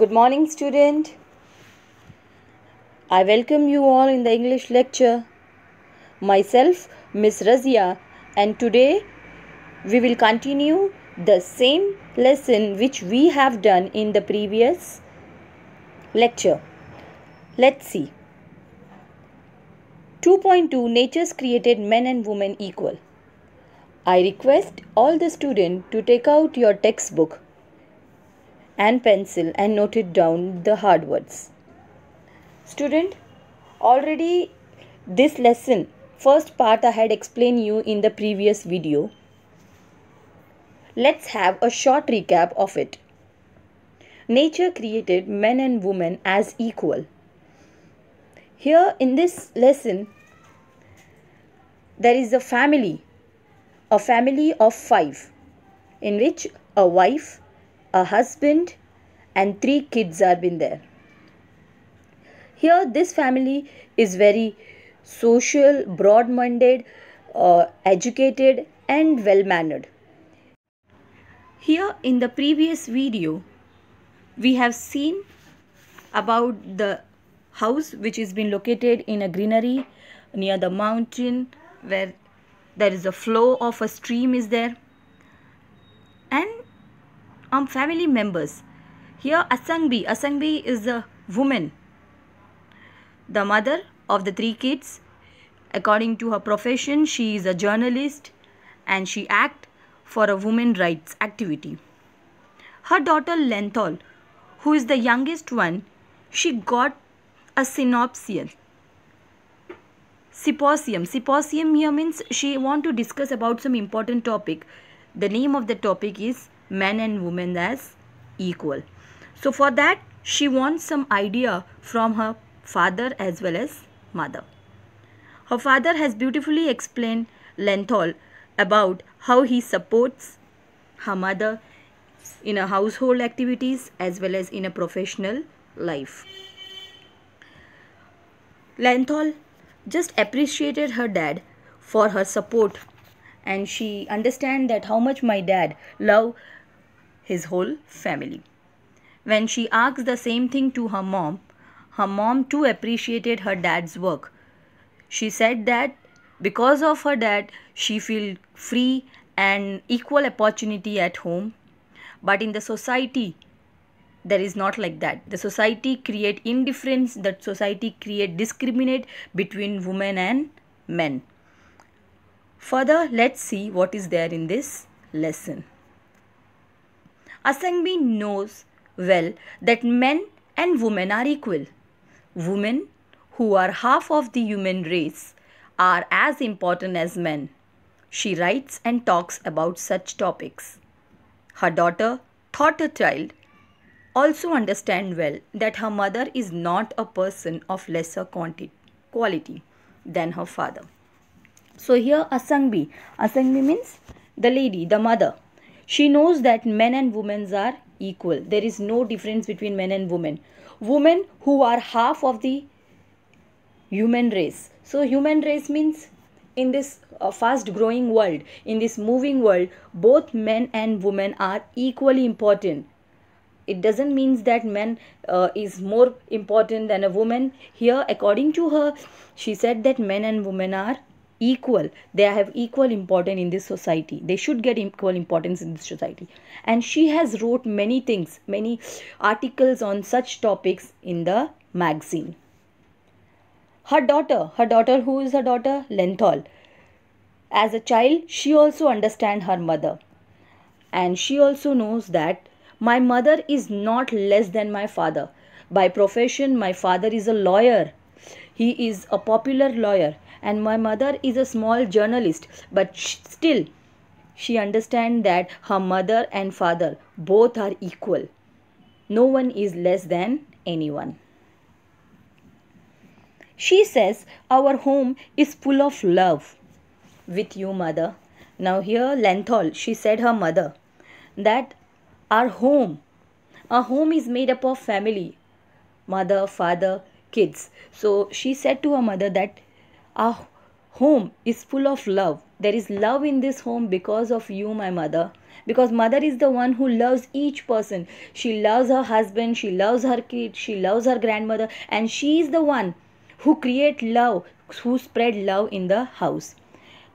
Good morning, student. I welcome you all in the English lecture. Myself, Miss Razia, and today we will continue the same lesson which we have done in the previous lecture. Let's see. 2.2 Nature's created men and women equal. I request all the students to take out your textbook and pencil and noted down the hard words. Student, already this lesson, first part I had explained you in the previous video. Let's have a short recap of it. Nature created men and women as equal. Here in this lesson, there is a family, a family of five, in which a wife, a husband, and three kids are been there. Here, this family is very social, broad-minded, uh, educated, and well-mannered. Here in the previous video, we have seen about the house which is been located in a greenery near the mountain where there is a flow of a stream is there and um, family members. Here Asangbi, Asangbi is a woman, the mother of the three kids. According to her profession, she is a journalist and she acts for a women rights activity. Her daughter Lenthal, who is the youngest one, she got a synopsis symposium symposium here means she want to discuss about some important topic the name of the topic is men and women as equal. So for that she wants some idea from her father as well as mother. Her father has beautifully explained Lenthal about how he supports her mother in her household activities as well as in a professional life. Lenthal just appreciated her dad for her support and she understand that how much my dad love his whole family. When she asked the same thing to her mom, her mom too appreciated her dad's work. She said that because of her dad, she feel free and equal opportunity at home. But in the society, there is not like that. The society create indifference, the society create discriminate between women and men. Further, let's see what is there in this lesson. Asangbi knows well that men and women are equal. Women, who are half of the human race, are as important as men. She writes and talks about such topics. Her daughter, thought a child, also understand well that her mother is not a person of lesser quality than her father. So here Asangbi. Asangbi means the lady, the mother. She knows that men and women are equal. There is no difference between men and women. Women who are half of the human race. So human race means in this uh, fast growing world, in this moving world, both men and women are equally important. It doesn't mean that man uh, is more important than a woman. Here, according to her, she said that men and women are equal they have equal importance in this society they should get equal importance in this society and she has wrote many things many articles on such topics in the magazine her daughter her daughter who is her daughter lenthal as a child she also understand her mother and she also knows that my mother is not less than my father by profession my father is a lawyer he is a popular lawyer and my mother is a small journalist but still she understands that her mother and father both are equal no one is less than anyone she says our home is full of love with you mother now here lenthal she said her mother that our home a home is made up of family mother father kids so she said to her mother that a home is full of love there is love in this home because of you my mother because mother is the one who loves each person she loves her husband she loves her kid she loves her grandmother and she is the one who create love who spread love in the house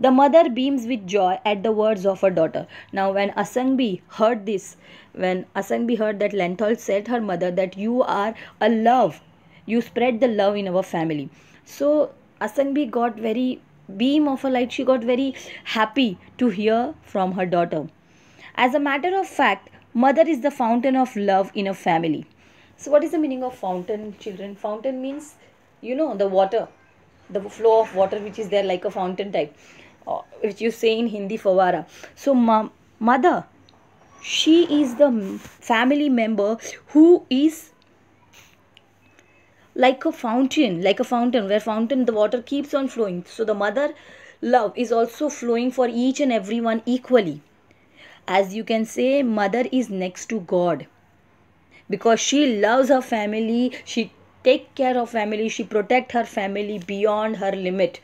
the mother beams with joy at the words of her daughter. Now, when Asangbi heard this, when Asangbi heard that Lenthal said her mother that you are a love, you spread the love in our family. So Asanbi got very beam of a light. She got very happy to hear from her daughter. As a matter of fact, mother is the fountain of love in a family. So what is the meaning of fountain, children? Fountain means, you know, the water, the flow of water which is there like a fountain type, uh, which you say in Hindi, fawara. So mom, mother, she is the family member who is like a fountain like a fountain where fountain the water keeps on flowing so the mother love is also flowing for each and everyone equally as you can say mother is next to god because she loves her family she take care of family she protect her family beyond her limit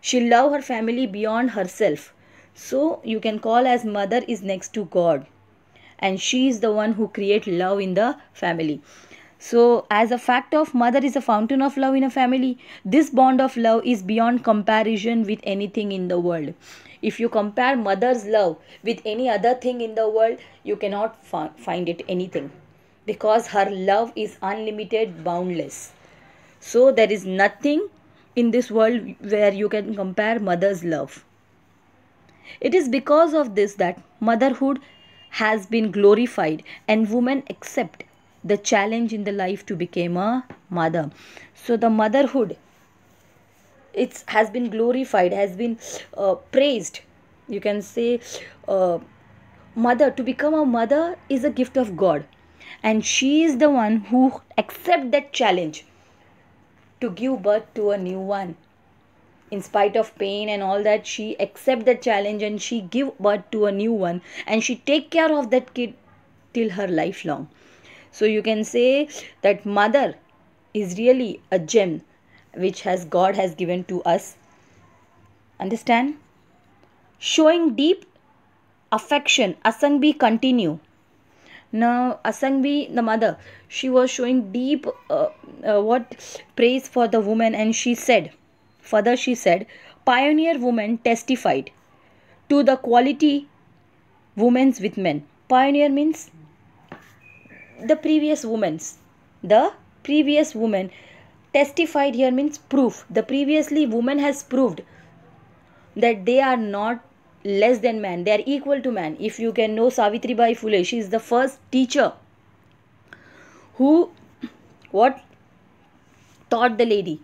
she love her family beyond herself so you can call as mother is next to god and she is the one who create love in the family so, as a fact of mother is a fountain of love in a family, this bond of love is beyond comparison with anything in the world. If you compare mother's love with any other thing in the world, you cannot find it anything because her love is unlimited, boundless. So, there is nothing in this world where you can compare mother's love. It is because of this that motherhood has been glorified and women accept the challenge in the life to become a mother so the motherhood it has been glorified has been uh, praised you can say uh, mother to become a mother is a gift of god and she is the one who accept that challenge to give birth to a new one in spite of pain and all that she accept the challenge and she give birth to a new one and she take care of that kid till her lifelong so you can say that mother is really a gem which has God has given to us. Understand? Showing deep affection. Asangbi continue. Now Asangbi, the mother, she was showing deep uh, uh, what praise for the woman and she said, further she said, pioneer woman testified to the quality women's with men. Pioneer means the previous woman's the previous woman testified here means proof the previously woman has proved that they are not less than man they are equal to man if you can know savitri bai phule she is the first teacher who what taught the lady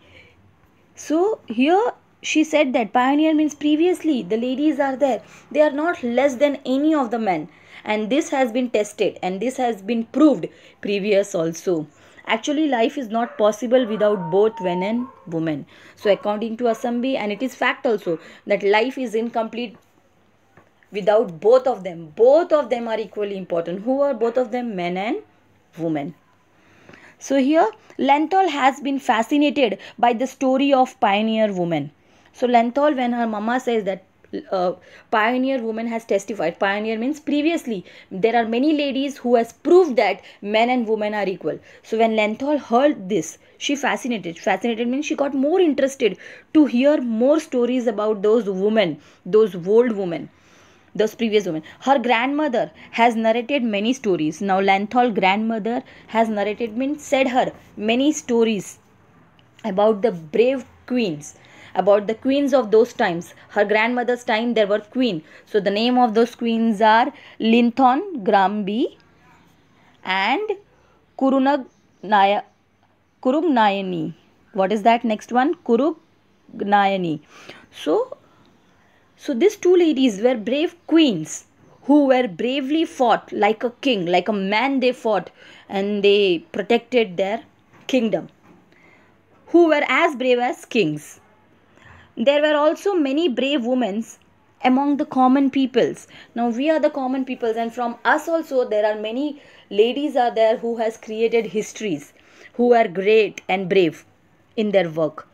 so here she said that pioneer means previously the ladies are there they are not less than any of the men and this has been tested and this has been proved previous also actually life is not possible without both men and women so according to asambi and it is fact also that life is incomplete without both of them both of them are equally important who are both of them men and women so here lenthal has been fascinated by the story of pioneer women so Lenthal, when her mama says that uh, pioneer woman has testified pioneer means previously there are many ladies who has proved that men and women are equal so when lenthal heard this she fascinated fascinated means she got more interested to hear more stories about those women those old women those previous women her grandmother has narrated many stories now lenthal grandmother has narrated means said her many stories about the brave queens about the queens of those times. Her grandmother's time there were queen. So the name of those queens are Linthon Grambi and Kurunag Naya Nayanee. What is that next one? Kurugnayani. So so these two ladies were brave queens who were bravely fought like a king, like a man they fought and they protected their kingdom, who were as brave as kings. There were also many brave women among the common peoples now we are the common peoples and from us also there are many ladies are there who has created histories who are great and brave in their work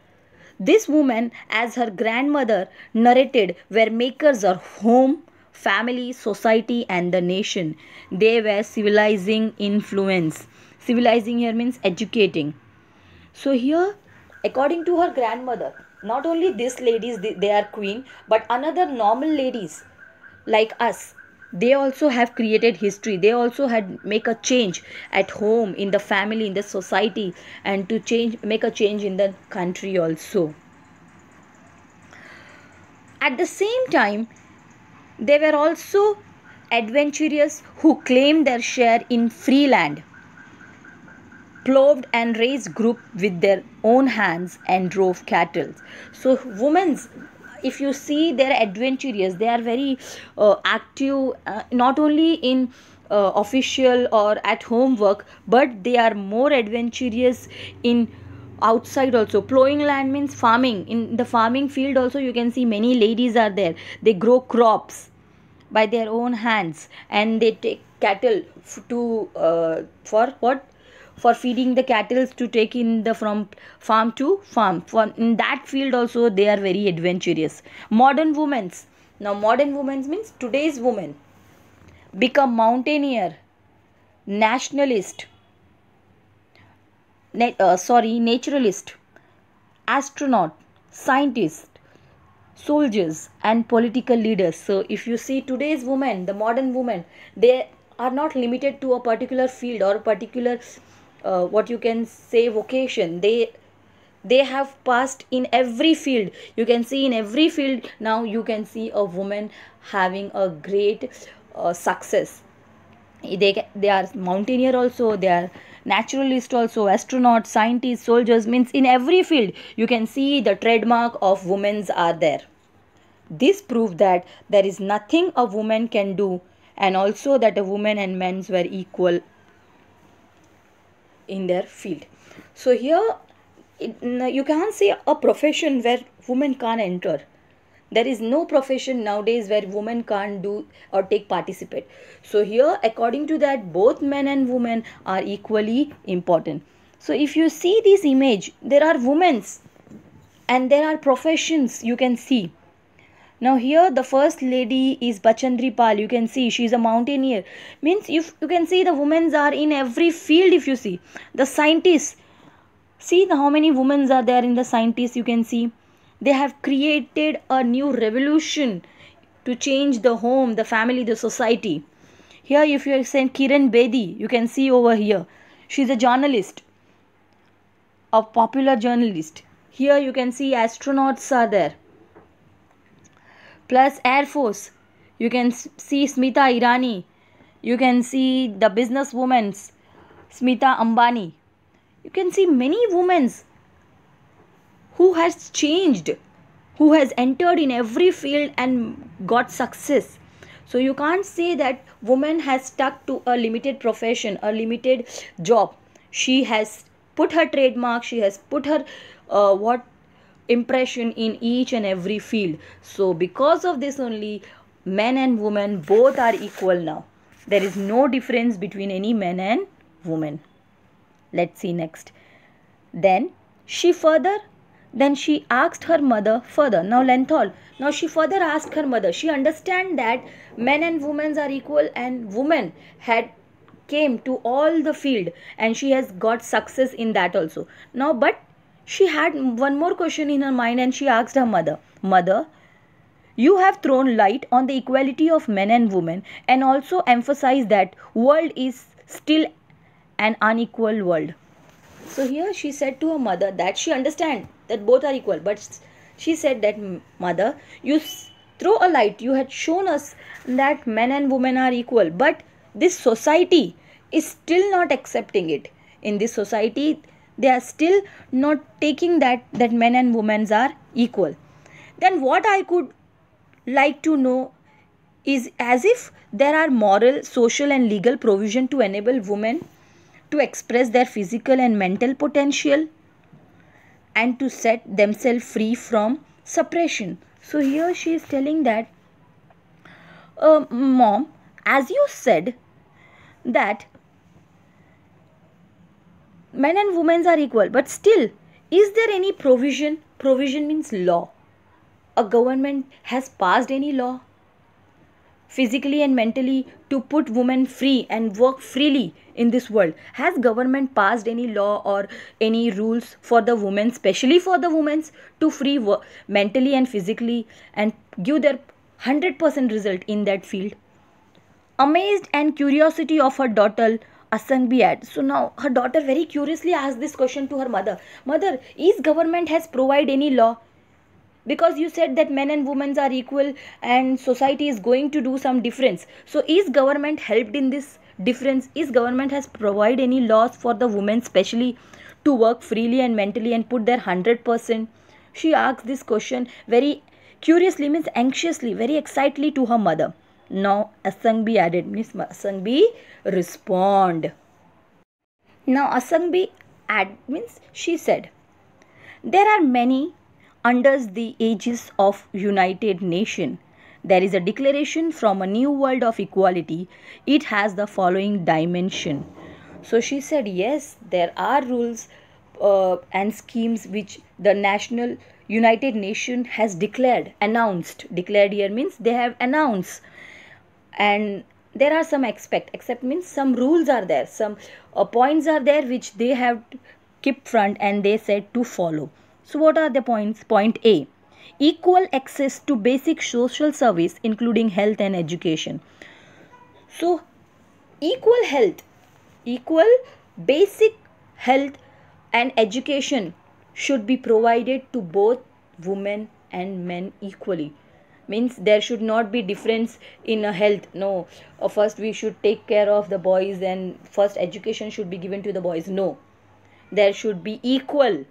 this woman as her grandmother narrated were makers of home family society and the nation they were civilizing influence civilizing here means educating so here according to her grandmother not only these ladies they, are queen but another normal ladies like us they also have created history they also had make a change at home in the family in the society and to change make a change in the country also at the same time they were also adventurous who claimed their share in free land ploughed and raised group with their own hands and drove cattle. So women's if you see they're adventurous they are very uh, active uh, not only in uh, official or at home work but they are more adventurous in outside also plowing land means farming in the farming field also you can see many ladies are there they grow crops by their own hands and they take cattle to uh, for what for feeding the cattle to take in the from farm to farm. From, in that field also they are very adventurous. Modern women. Now modern women means today's women become mountaineer, nationalist, na uh, sorry, naturalist, astronaut, scientist, soldiers and political leaders. So if you see today's women, the modern women, they are not limited to a particular field or a particular uh, what you can say vocation they they have passed in every field you can see in every field now you can see a woman having a great uh, success they they are mountaineer also they are naturalist also astronaut scientist soldiers means in every field you can see the trademark of women's are there this proved that there is nothing a woman can do and also that a woman and men's were equal in their field so here it, you can't say a profession where women can't enter there is no profession nowadays where women can't do or take participate so here according to that both men and women are equally important so if you see this image there are women's and there are professions you can see now here the first lady is bachandri pal you can see she is a mountaineer means if you can see the women are in every field if you see the scientists see the, how many women are there in the scientists you can see they have created a new revolution to change the home the family the society here if you are saying kiran bedi you can see over here she's a journalist a popular journalist here you can see astronauts are there plus Air Force. You can see Smita Irani. You can see the business businesswomen, Smita Ambani. You can see many women who has changed, who has entered in every field and got success. So you can't say that woman has stuck to a limited profession, a limited job. She has put her trademark, she has put her uh, what impression in each and every field so because of this only men and women both are equal now there is no difference between any men and women let's see next then she further then she asked her mother further now lenthal now she further asked her mother she understand that men and women are equal and women had came to all the field and she has got success in that also now but she had one more question in her mind and she asked her mother, Mother, you have thrown light on the equality of men and women and also emphasized that world is still an unequal world. So here she said to her mother that she understand that both are equal but she said that mother you throw a light you had shown us that men and women are equal but this society is still not accepting it. In this society they are still not taking that that men and women are equal then what i could like to know is as if there are moral social and legal provision to enable women to express their physical and mental potential and to set themselves free from suppression so here she is telling that uh, mom as you said that men and women are equal but still is there any provision provision means law a government has passed any law physically and mentally to put women free and work freely in this world has government passed any law or any rules for the women especially for the women to free work mentally and physically and give their 100% result in that field amazed and curiosity of her daughter a son be at so now her daughter very curiously asked this question to her mother mother is government has provide any law because you said that men and women are equal and society is going to do some difference so is government helped in this difference is government has provide any laws for the women specially to work freely and mentally and put their 100% she asked this question very curiously means anxiously very excitedly to her mother now asang be added means asang be respond. Now asang be add means she said. There are many under the aegis of United Nation. There is a declaration from a new world of equality. It has the following dimension. So she said, yes, there are rules uh, and schemes which the national United Nation has declared, announced. Declared here means they have announced and there are some expect except means some rules are there some uh, points are there which they have kept front and they said to follow so what are the points point a equal access to basic social service including health and education so equal health equal basic health and education should be provided to both women and men equally means there should not be difference in health no uh, first we should take care of the boys and first education should be given to the boys no there should be equal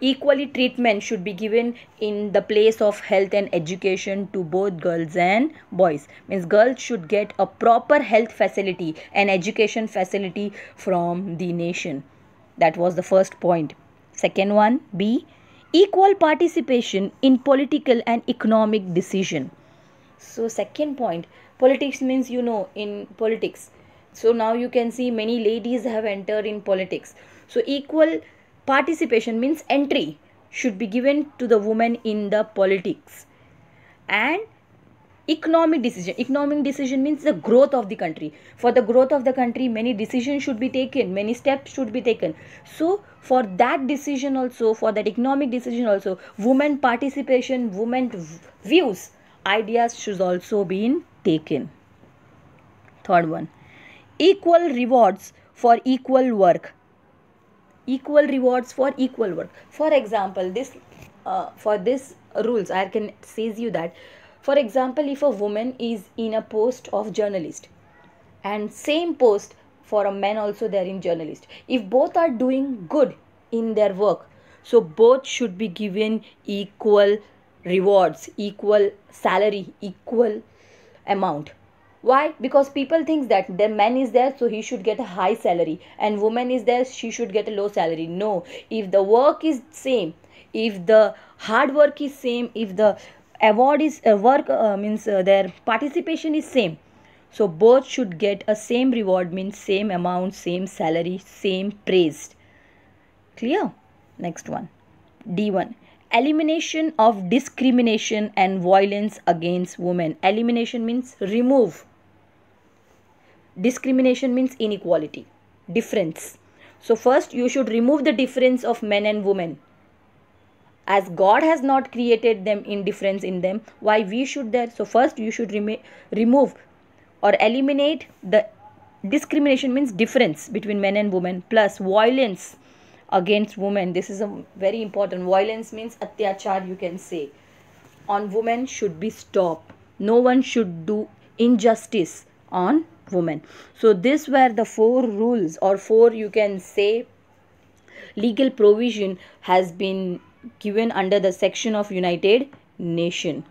equally treatment should be given in the place of health and education to both girls and boys means girls should get a proper health facility and education facility from the nation that was the first point second one b equal participation in political and economic decision so second point politics means you know in politics so now you can see many ladies have entered in politics so equal participation means entry should be given to the woman in the politics and economic decision economic decision means the growth of the country for the growth of the country many decisions should be taken many steps should be taken so for that decision also for that economic decision also women participation women views ideas should also be taken third one equal rewards for equal work equal rewards for equal work for example this uh, for this rules i can says you that for example, if a woman is in a post of journalist and same post for a man also they're in journalist. If both are doing good in their work, so both should be given equal rewards, equal salary, equal amount why because people thinks that the man is there so he should get a high salary and woman is there she should get a low salary no if the work is same if the hard work is same if the award is uh, work uh, means uh, their participation is same so both should get a same reward means same amount same salary same praised clear next one d1 elimination of discrimination and violence against women elimination means remove discrimination means inequality difference so first you should remove the difference of men and women as god has not created them indifference in them why we should there so first you should remove or eliminate the discrimination means difference between men and women plus violence against women this is a very important violence means atyachar you can say on women should be stopped no one should do injustice on women so these were the four rules or four you can say legal provision has been given under the section of United Nation.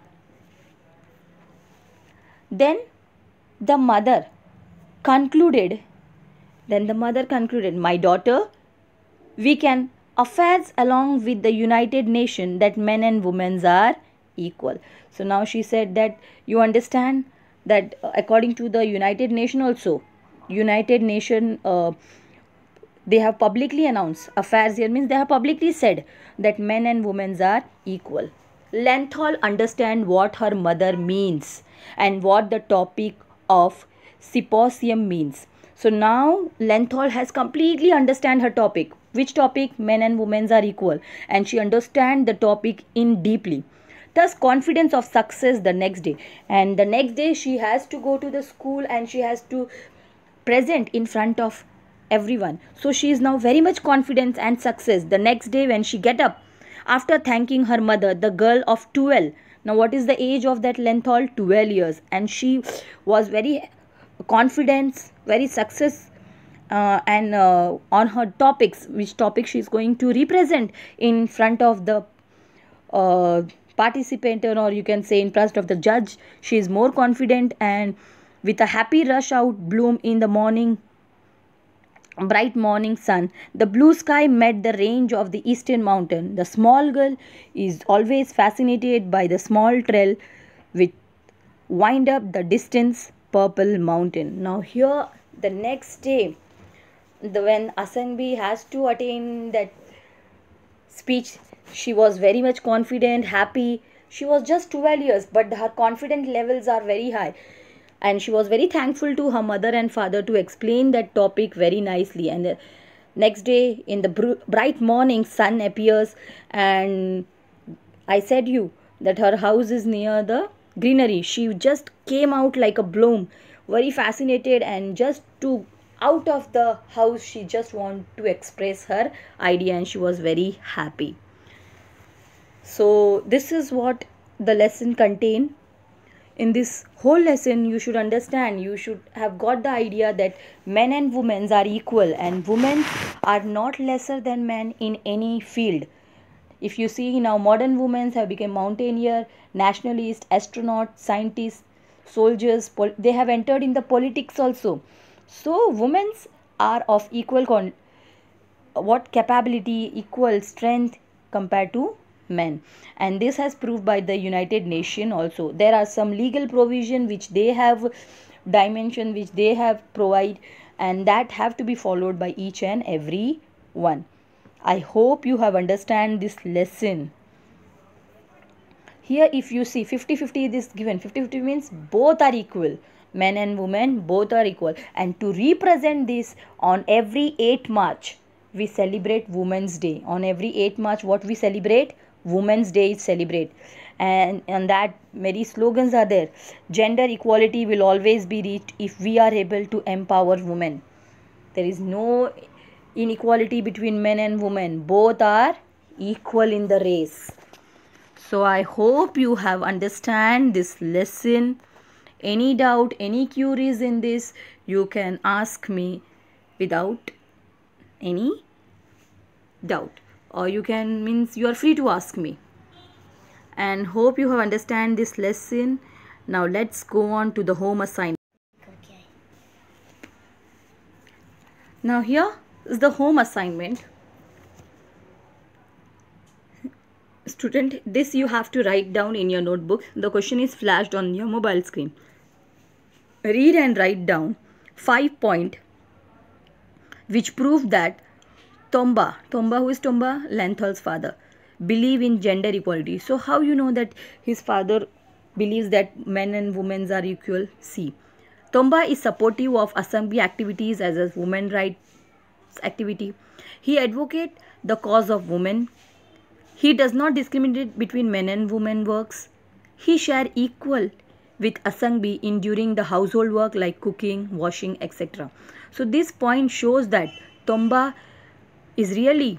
Then the mother concluded, then the mother concluded, my daughter, we can affairs along with the United Nation that men and women are equal. So now she said that you understand that uh, according to the United Nation also, United Nation uh, they have publicly announced affairs here means they have publicly said that men and women are equal lenthal understand what her mother means and what the topic of symposium means so now lenthal has completely understand her topic which topic men and women are equal and she understand the topic in deeply thus confidence of success the next day and the next day she has to go to the school and she has to present in front of everyone. So she is now very much confident and success. The next day when she get up, after thanking her mother, the girl of 12. Now what is the age of that Lenthal? 12 years. And she was very confident, very success uh, and uh, on her topics, which topic she is going to represent in front of the uh, participant or you can say in front of the judge. She is more confident and with a happy rush out bloom in the morning bright morning sun. The blue sky met the range of the eastern mountain. The small girl is always fascinated by the small trail which wind up the distance purple mountain. Now here the next day the when Asanbi has to attain that speech she was very much confident happy she was just 12 years but her confident levels are very high and she was very thankful to her mother and father to explain that topic very nicely and the next day in the br bright morning sun appears and i said you that her house is near the greenery she just came out like a bloom very fascinated and just to out of the house she just want to express her idea and she was very happy so this is what the lesson contained in this whole lesson you should understand you should have got the idea that men and women are equal and women are not lesser than men in any field if you see now modern women have become mountaineer nationalist astronaut scientists soldiers they have entered in the politics also so women are of equal what capability equal strength compared to men and this has proved by the united nation also there are some legal provision which they have dimension which they have provide and that have to be followed by each and every one i hope you have understand this lesson here if you see 50 50 is given 50 50 means both are equal men and women both are equal and to represent this on every 8 march we celebrate women's day on every 8 march what we celebrate women's day is celebrate and and that many slogans are there gender equality will always be reached if we are able to empower women there is no inequality between men and women both are equal in the race so i hope you have understand this lesson any doubt any queries in this you can ask me without any doubt or you can means you are free to ask me and hope you have understand this lesson now let's go on to the home assignment okay. now here is the home assignment student this you have to write down in your notebook the question is flashed on your mobile screen read and write down five point which prove that Tomba, Tomba, who is Tomba? Lenthal's father. Believe in gender equality. So how you know that his father believes that men and women are equal? See, Tomba is supportive of assembly activities as a women rights activity. He advocate the cause of women. He does not discriminate between men and women works. He share equal with Asangbi in during the household work like cooking, washing, etc. So this point shows that Tomba is really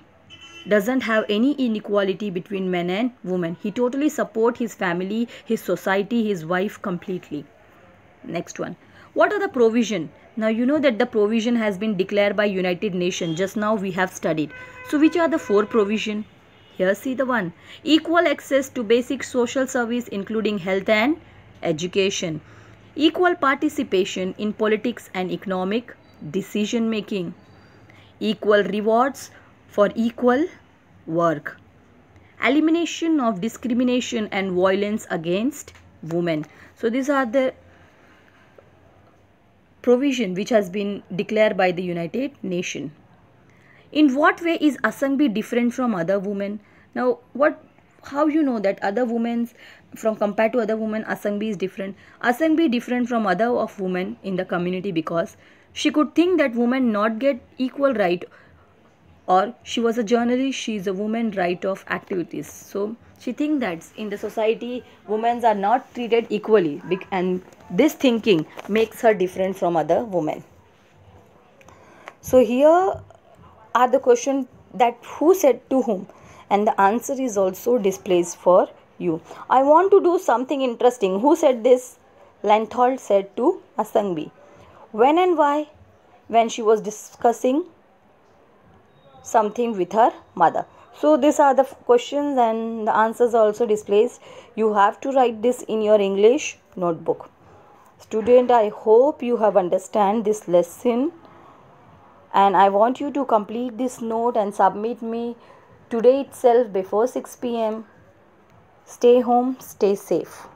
doesn't have any inequality between men and women. He totally support his family, his society, his wife completely. Next one. What are the provision? Now you know that the provision has been declared by United Nations. Just now we have studied. So which are the four provision? Here see the one. Equal access to basic social service including health and education. Equal participation in politics and economic decision making equal rewards for equal work, elimination of discrimination and violence against women. So these are the provision which has been declared by the United Nations. In what way is Asangbi different from other women? Now, what, how you know that other women, from compared to other women, Asangbi is different? Asangbi different from other of women in the community because she could think that women not get equal right or she was a journalist, she is a woman right of activities. So she think that in the society women are not treated equally and this thinking makes her different from other women. So here are the question that who said to whom and the answer is also displays for you. I want to do something interesting. Who said this? Lenthal said to Asangbi when and why when she was discussing something with her mother so these are the questions and the answers also displays you have to write this in your english notebook student i hope you have understand this lesson and i want you to complete this note and submit me today itself before 6 pm stay home stay safe